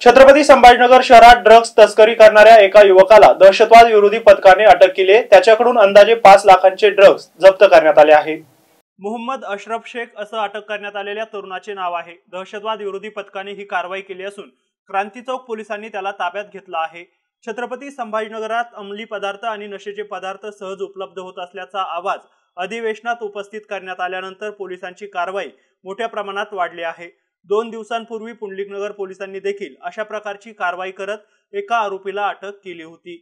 छत्रपती संभाजीनगर शहरात ड्रग्ज तस्करी करणाऱ्या एका युवकाला दहशतवाद विरोधी पथकाने अटक केली आहे त्याच्याकडून अंदाजे पाच लाखांचे ड्रग्ज जप्त करण्यात आले आहे मोहम्मद अशरफ शेख असं अटक करण्यात आलेल्या तरुणाचे नाव आहे दहशतवाद विरोधी पथकाने ही कारवाई केली असून क्रांती चौक पोलिसांनी त्याला ताब्यात घेतला आहे छत्रपती संभाजीनगरात अंमली पदार्थ आणि नशेचे पदार्थ सहज उपलब्ध होत असल्याचा आवाज अधिवेशनात उपस्थित करण्यात आल्यानंतर पोलिसांची कारवाई मोठ्या प्रमाणात वाढली आहे दोन दिवसांपूर्वी पुंडलिकनगर पोलिसांनी देखील अशा प्रकारची कारवाई करत एका आरोपीला अटक केली होती